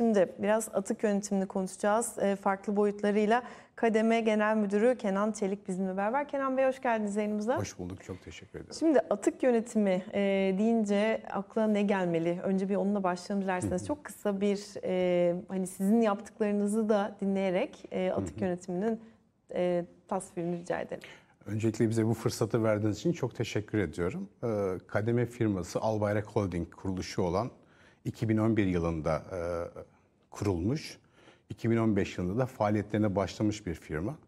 Şimdi biraz atık yönetimini konuşacağız e, farklı boyutlarıyla. Kademe Genel Müdürü Kenan Çelik bizimle beraber. Kenan Bey hoş geldiniz yayınımıza. Hoş bulduk, çok teşekkür ederim. Şimdi atık yönetimi e, deyince akla ne gelmeli? Önce bir onunla başlayalım dilerseniz. Çok kısa bir e, hani sizin yaptıklarınızı da dinleyerek e, atık yönetiminin e, tasvirini rica ederim. Öncelikle bize bu fırsatı verdiğiniz için çok teşekkür ediyorum. E, Kademe firması Albayrak Holding kuruluşu olan 2011 yılında e, kurulmuş. 2015 yılında da faaliyetlerine başlamış bir firma.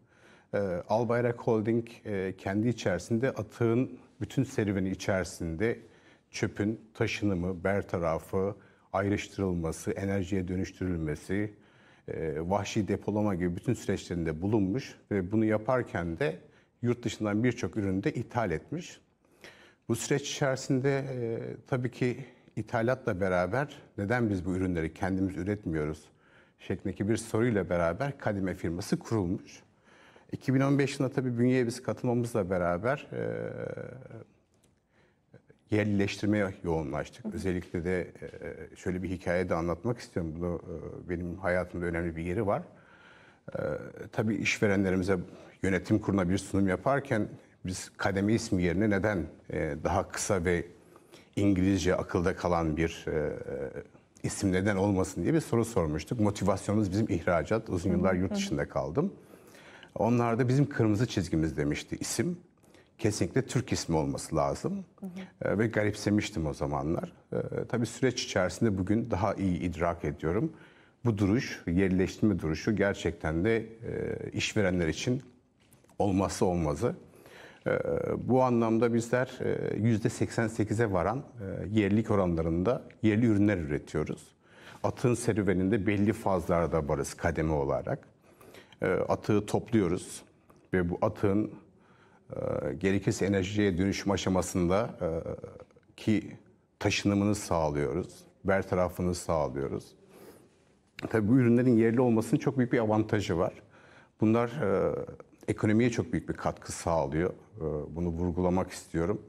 E, Albayrak Holding e, kendi içerisinde atığın bütün serüveni içerisinde çöpün taşınımı, bertarafı, ayrıştırılması, enerjiye dönüştürülmesi, e, vahşi depolama gibi bütün süreçlerinde bulunmuş ve bunu yaparken de yurt dışından birçok ürünü de ithal etmiş. Bu süreç içerisinde e, tabii ki ithalatla beraber neden biz bu ürünleri kendimiz üretmiyoruz şeklindeki bir soruyla beraber Kadime firması kurulmuş. 2015 yılında tabii bünyeye biz katılmamızla beraber e, e yerleştirmeye yoğunlaştık. Özellikle de e, e, şöyle bir hikaye de anlatmak istiyorum. Bunu e, benim hayatımda önemli bir yeri var. E, tabii işverenlerimize yönetim kuruna bir sunum yaparken biz kademe ismi yerine neden e, daha kısa ve İngilizce akılda kalan bir e, e, isim neden olmasın diye bir soru sormuştuk. Motivasyonumuz bizim ihracat. Uzun yıllar yurt dışında kaldım. Onlar da bizim kırmızı çizgimiz demişti isim. Kesinlikle Türk ismi olması lazım. E, ve garipsemiştim o zamanlar. E, tabii süreç içerisinde bugün daha iyi idrak ediyorum. Bu duruş, yerleştirme duruşu gerçekten de e, işverenler için olmazsa olmazı. Ee, bu anlamda bizler e, yüzde %88'e varan e, yerlilik oranlarında yerli ürünler üretiyoruz. Atın serüveninde belli fazlarda varız kademe olarak. Ee, atığı topluyoruz ve bu atığın e, gerekirse enerjiye dönüşüm aşamasında ki taşınımını sağlıyoruz, ver tarafını sağlıyoruz. Tabii bu ürünlerin yerli olmasının çok büyük bir avantajı var. Bunlar ekonomiye çok büyük bir katkı sağlıyor. Ee, bunu vurgulamak istiyorum.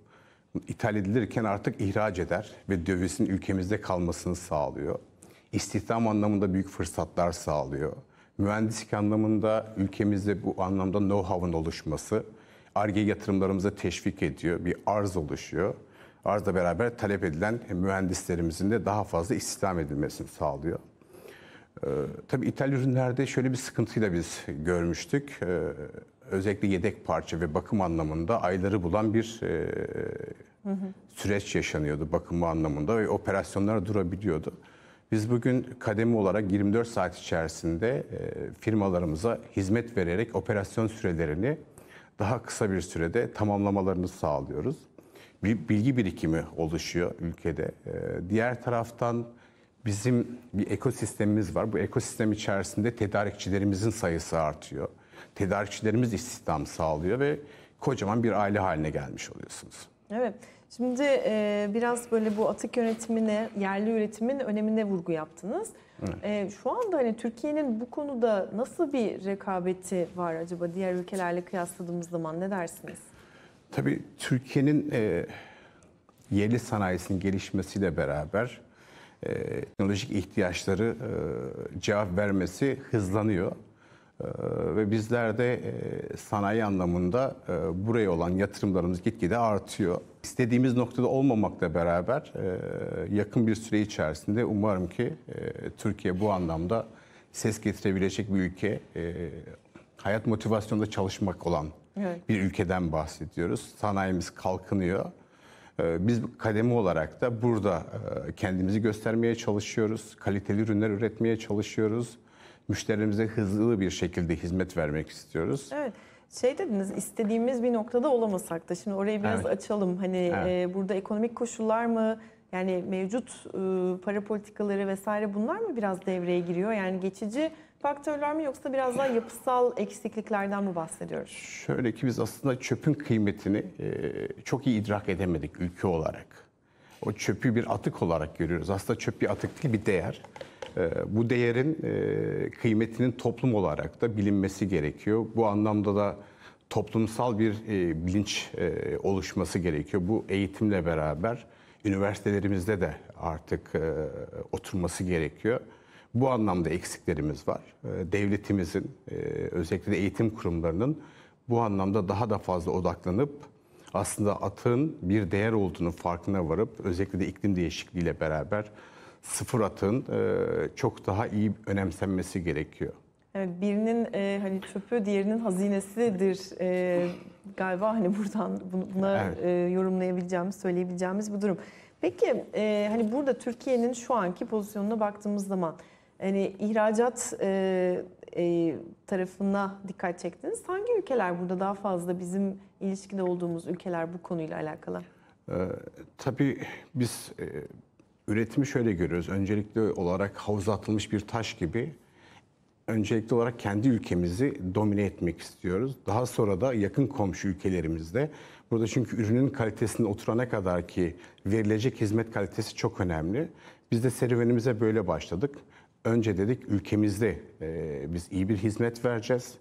İthal edilirken artık ihraç eder ve dövizin ülkemizde kalmasını sağlıyor. İstihdam anlamında büyük fırsatlar sağlıyor. Mühendislik anlamında ülkemizde bu anlamda know-how'ın oluşması, ARGE yatırımlarımıza teşvik ediyor, bir arz oluşuyor. Arzla beraber talep edilen mühendislerimizin de daha fazla istihdam edilmesini sağlıyor. Ee, tabii ithal ürünlerde şöyle bir sıkıntıyla biz görmüştük. Ee, özellikle yedek parça ve bakım anlamında ayları bulan bir e, süreç yaşanıyordu bakımı anlamında ve operasyonlar durabiliyordu. Biz bugün kademe olarak 24 saat içerisinde e, firmalarımıza hizmet vererek operasyon sürelerini daha kısa bir sürede tamamlamalarını sağlıyoruz. Bir bilgi birikimi oluşuyor ülkede. Ee, diğer taraftan Bizim bir ekosistemimiz var. Bu ekosistem içerisinde tedarikçilerimizin sayısı artıyor. Tedarikçilerimiz istihdam sağlıyor ve kocaman bir aile haline gelmiş oluyorsunuz. Evet. Şimdi e, biraz böyle bu atık yönetimine, yerli üretimin önemine vurgu yaptınız. E, şu anda hani Türkiye'nin bu konuda nasıl bir rekabeti var acaba diğer ülkelerle kıyasladığımız zaman ne dersiniz? Tabii Türkiye'nin e, yerli sanayisinin gelişmesiyle beraber e, teknolojik ihtiyaçları e, cevap vermesi hızlanıyor. E, ve bizler de sanayi anlamında buraya olan yatırımlarımız gitgide artıyor. İstediğimiz noktada olmamakla beraber yakın bir süre içerisinde umarım ki Türkiye bu anlamda ses getirebilecek bir ülke, hayat motivasyonunda çalışmak olan evet. bir ülkeden bahsediyoruz. Sanayimiz kalkınıyor. Ee, biz kademe olarak da burada e, kendimizi göstermeye çalışıyoruz. Kaliteli ürünler üretmeye çalışıyoruz. müşterimize hızlı bir şekilde hizmet vermek istiyoruz. Evet. Şey dediniz istediğimiz bir noktada olamasak da şimdi orayı biraz evet. açalım. Hani evet. e, burada ekonomik koşullar mı yani mevcut e, para politikaları vesaire bunlar mı biraz devreye giriyor? Yani geçici faktörler mi yoksa biraz daha yapısal eksikliklerden mi bahsediyoruz? Şöyle ki biz aslında çöpün kıymetini e, çok iyi idrak edemedik ülke olarak. O çöpü bir atık olarak görüyoruz. Aslında çöp bir atık değil bir değer. E, bu değerin e, kıymetinin toplum olarak da bilinmesi gerekiyor. Bu anlamda da toplumsal bir bilinç oluşması gerekiyor. Bu eğitimle beraber üniversitelerimizde de artık oturması gerekiyor. Bu anlamda eksiklerimiz var. Ee, devletimizin, e, özellikle de eğitim kurumlarının bu anlamda daha da fazla odaklanıp aslında atığın bir değer olduğunu farkına varıp özellikle de iklim değişikliğiyle beraber sıfır atığın e, çok daha iyi önemsenmesi gerekiyor. birinin e, hani çöpü diğerinin hazinesidir e, galiba hani buradan buna evet. e, yorumlayabileceğimiz söyleyebileceğimiz bu durum. Peki e, hani burada Türkiye'nin şu anki pozisyonuna baktığımız zaman hani ihracat e, e, tarafına dikkat çektiniz. Hangi ülkeler burada daha fazla bizim ilişkide olduğumuz ülkeler bu konuyla alakalı? Ee, tabii biz e, üretimi şöyle görüyoruz. Öncelikli olarak havuza atılmış bir taş gibi öncelikli olarak kendi ülkemizi domine etmek istiyoruz. Daha sonra da yakın komşu ülkelerimizde. Burada çünkü ürünün kalitesinde oturana kadar ki verilecek hizmet kalitesi çok önemli. Biz de serüvenimize böyle başladık önce dedik ülkemizde e, biz iyi bir hizmet vereceğiz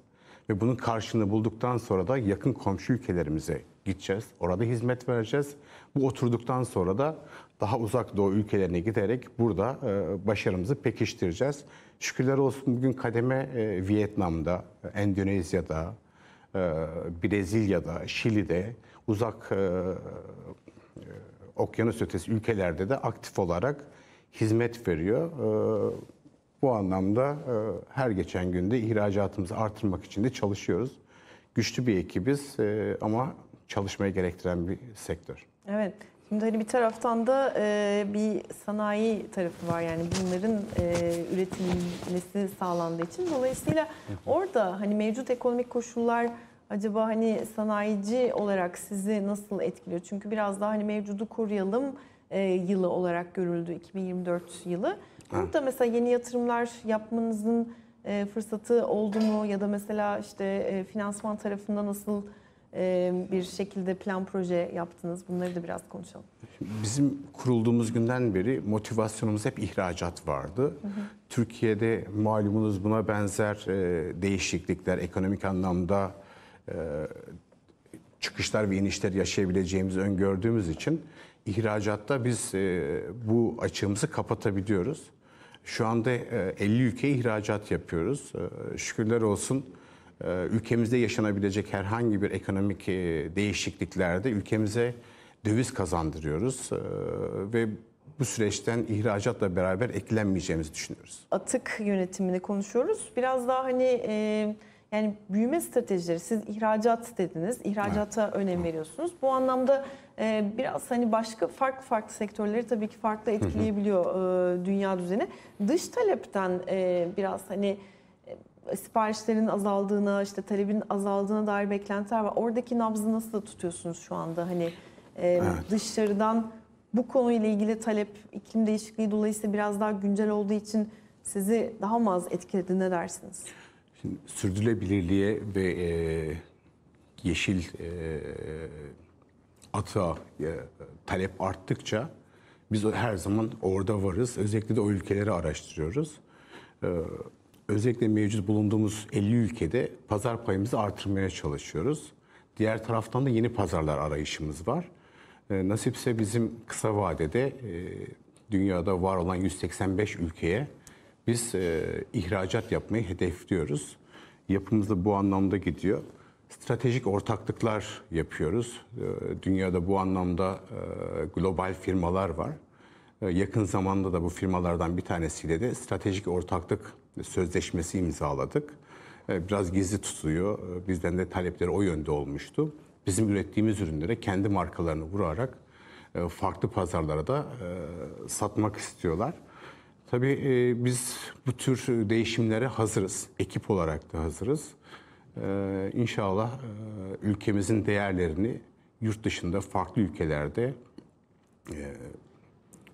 ve bunun karşılığını bulduktan sonra da yakın komşu ülkelerimize gideceğiz. Orada hizmet vereceğiz. Bu oturduktan sonra da daha uzak doğu ülkelerine giderek burada e, başarımızı pekiştireceğiz. Şükürler olsun bugün kademe e, Vietnam'da, Endonezya'da, e, Brezilya'da, Şili'de, uzak e, e okyanus ötesi ülkelerde de aktif olarak hizmet veriyor. E, bu anlamda e, her geçen günde ihracatımızı artırmak için de çalışıyoruz. Güçlü bir ekibiz e, ama çalışmaya gerektiren bir sektör. Evet. Şimdi hani bir taraftan da e, bir sanayi tarafı var yani bunların üretilmesi sağlandığı için. Dolayısıyla orada hani mevcut ekonomik koşullar acaba hani sanayici olarak sizi nasıl etkiliyor? Çünkü biraz daha hani mevcudu koruyalım yılı olarak görüldü 2024 yılı. Bunu da mesela yeni yatırımlar yapmanızın e, fırsatı oldu mu? Ya da mesela işte e, finansman tarafında nasıl e, bir şekilde plan proje yaptınız? Bunları da biraz konuşalım. Bizim kurulduğumuz günden beri motivasyonumuz hep ihracat vardı. Hı hı. Türkiye'de malumunuz buna benzer değişiklikler, ekonomik anlamda çıkışlar ve inişler yaşayabileceğimizi öngördüğümüz için ihracatta biz bu açığımızı kapatabiliyoruz. Şu anda 50 e, ülkeye ihracat yapıyoruz. E, şükürler olsun e, ülkemizde yaşanabilecek herhangi bir ekonomik değişikliklerde ülkemize döviz kazandırıyoruz ve bu süreçten ihracatla beraber eklenmeyeceğimizi düşünüyoruz. Atık yönetimini konuşuyoruz. Biraz daha hani e, yani büyüme stratejileri siz ihracat dediniz. İhracata evet. önem veriyorsunuz. Bu anlamda ee, biraz hani başka farklı farklı sektörleri tabii ki farklı etkileyebiliyor e, dünya düzeni. Dış talepten e, biraz hani e, siparişlerin azaldığına, işte talebin azaldığına dair beklentiler var. Oradaki nabzı nasıl tutuyorsunuz şu anda? Hani evet. dışarıdan bu konuyla ilgili talep iklim değişikliği dolayısıyla biraz daha güncel olduğu için sizi daha mı az etkiledi ne dersiniz? Şimdi sürdürülebilirliğe ve e, yeşil e, Ata e, talep arttıkça biz her zaman orada varız. Özellikle de o ülkeleri araştırıyoruz. E, özellikle mevcut bulunduğumuz 50 ülkede pazar payımızı artırmaya çalışıyoruz. Diğer taraftan da yeni pazarlar arayışımız var. E, nasipse bizim kısa vadede dünyada var olan 185 ülkeye biz ihracat yapmayı hedefliyoruz. Yapımız da bu anlamda gidiyor stratejik ortaklıklar yapıyoruz. Ee, dünyada bu anlamda e, global firmalar var. Ee, yakın zamanda da bu firmalardan bir tanesiyle de stratejik ortaklık sözleşmesi imzaladık. Ee, biraz gizli tutuluyor. Bizden de talepleri o yönde olmuştu. Bizim ürettiğimiz ürünlere kendi markalarını vurarak e, farklı pazarlara da e, satmak istiyorlar. Tabii biz bu tür değişimlere hazırız. Ekip olarak da hazırız. Ee, inşallah e, ülkemizin değerlerini yurt dışında farklı ülkelerde e,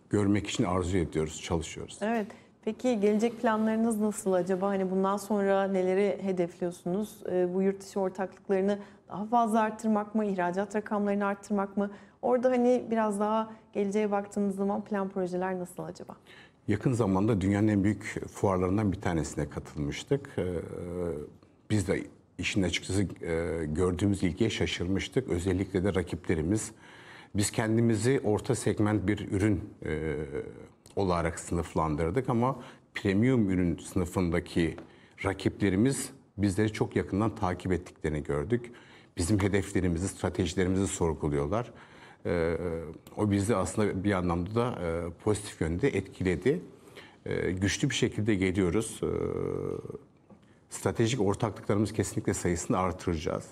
görmek için arzu ediyoruz, çalışıyoruz. Evet. Peki gelecek planlarınız nasıl acaba? Hani bundan sonra neleri hedefliyorsunuz? Ee, bu yurt dışı ortaklıklarını daha fazla arttırmak mı? ihracat rakamlarını arttırmak mı? Orada hani biraz daha geleceğe baktığınız zaman plan projeler nasıl acaba? Yakın zamanda dünyanın en büyük fuarlarından bir tanesine katılmıştık. Ee, biz de işin açıkçası e, gördüğümüz ilgiye şaşırmıştık. Özellikle de rakiplerimiz. Biz kendimizi orta segment bir ürün e, olarak sınıflandırdık ama premium ürün sınıfındaki rakiplerimiz bizleri çok yakından takip ettiklerini gördük. Bizim hedeflerimizi, stratejilerimizi sorguluyorlar. E, o bizi aslında bir anlamda da e, pozitif yönde etkiledi. E, güçlü bir şekilde geliyoruz. E, Stratejik ortaklıklarımız kesinlikle sayısını artıracağız.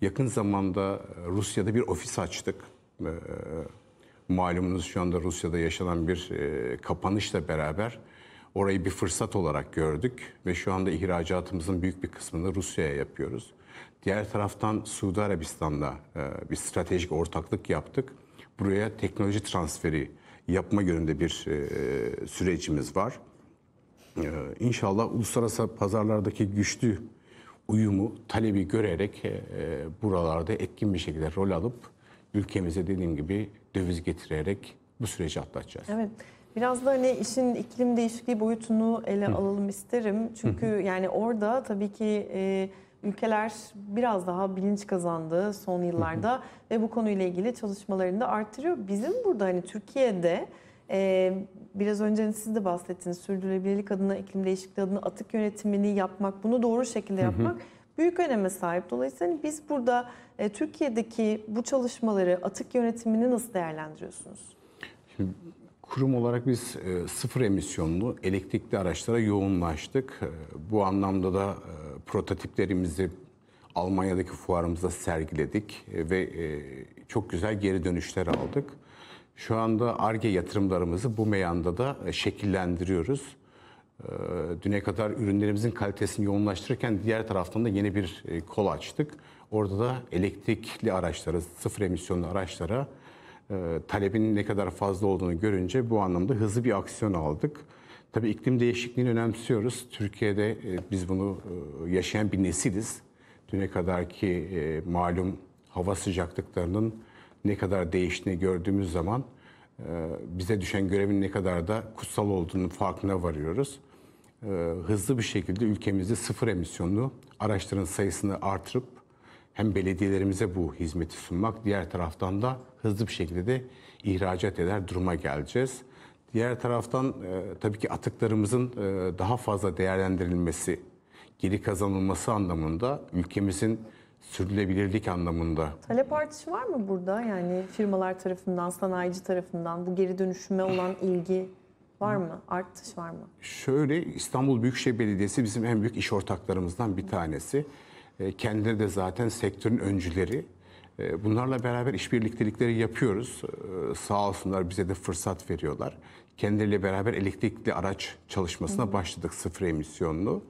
Yakın zamanda e, Rusya'da bir ofis açtık. E, e, malumunuz şu anda Rusya'da yaşanan bir kapanışla beraber orayı bir fırsat olarak gördük ve şu anda ihracatımızın büyük bir kısmını Rusya'ya yapıyoruz. Diğer taraftan Suudi Arabistan'da bir stratejik ortaklık yaptık. Buraya teknoloji transferi yapma yönünde bir e, sürecimiz var. Ee, inşallah uluslararası pazarlardaki güçlü uyumu, talebi görerek e, e, buralarda etkin bir şekilde rol alıp ülkemize dediğim gibi döviz getirerek bu süreci atlatacağız. Evet. Biraz da hani işin iklim değişikliği boyutunu ele Hı. alalım isterim. Çünkü Hı. yani orada tabii ki e, ülkeler biraz daha bilinç kazandı son yıllarda Hı. ve bu konuyla ilgili çalışmalarını da arttırıyor. Bizim burada hani Türkiye'de ee, biraz önce hani siz de bahsettiniz sürdürülebilirlik adına, iklim değişikliği adına atık yönetimini yapmak, bunu doğru şekilde yapmak hı hı. büyük öneme sahip. Dolayısıyla hani biz burada e, Türkiye'deki bu çalışmaları, atık yönetimini nasıl değerlendiriyorsunuz? kurum olarak biz e, sıfır emisyonlu elektrikli araçlara yoğunlaştık. E, bu anlamda da e, prototiplerimizi Almanya'daki fuarımızda sergiledik e, ve e, çok güzel geri dönüşler aldık. Şu anda ARGE yatırımlarımızı bu meyanda da e, şekillendiriyoruz. E, düne kadar ürünlerimizin kalitesini yoğunlaştırırken diğer taraftan da yeni bir e, kol açtık. Orada da elektrikli araçlara, sıfır emisyonlu araçlara talebin ne kadar fazla olduğunu görünce bu anlamda hızlı bir aksiyon aldık. Tabii iklim değişikliğini önemsiyoruz. Türkiye'de biz bunu yaşayan bir nesiliz. Düne kadarki malum hava sıcaklıklarının ne kadar değiştiğini gördüğümüz zaman e, bize düşen görevin ne kadar da kutsal olduğunu farkına varıyoruz. E, hızlı bir şekilde ülkemizde sıfır emisyonlu araçların sayısını artırıp hem belediyelerimize bu hizmeti sunmak, diğer taraftan da hızlı bir şekilde de ihracat eder duruma geleceğiz. Diğer taraftan e, tabii ki atıklarımızın daha fazla değerlendirilmesi, geri kazanılması anlamında ülkemizin sürdürülebilirlik anlamında. Talep artışı var mı burada? Yani firmalar tarafından, sanayici tarafından bu geri dönüşüme olan ilgi var mı? Artış var mı? Şöyle İstanbul Büyükşehir Belediyesi bizim en büyük iş ortaklarımızdan bir tanesi. E, kendileri de zaten sektörün öncüleri. E, bunlarla beraber işbirliktelikleri yapıyoruz. E, sağ olsunlar bize de fırsat veriyorlar. Kendileriyle beraber elektrikli araç çalışmasına başladık sıfır emisyonlu.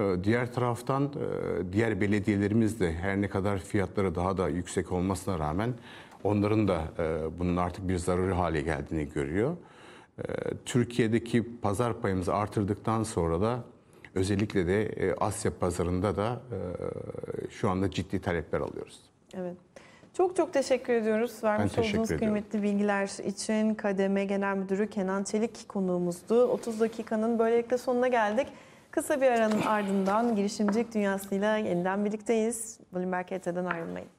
Ee, diğer taraftan e, diğer belediyelerimiz de her ne kadar fiyatları daha da yüksek olmasına rağmen onların da e, bunun artık bir zaruri hale geldiğini görüyor. Ee, Türkiye'deki pazar payımızı artırdıktan sonra da özellikle de e, Asya pazarında da şu anda ciddi talepler alıyoruz. Evet. Çok çok teşekkür ediyoruz. Vermiş teşekkür olduğunuz ediyorum. kıymetli bilgiler için Kademe Genel Müdürü Kenan Çelik konuğumuzdu. 30 dakikanın böylelikle sonuna geldik. Kısa bir aranın ardından girişimcilik dünyasıyla yeniden birlikteyiz. Bloomberg HT'den ayrılmayın.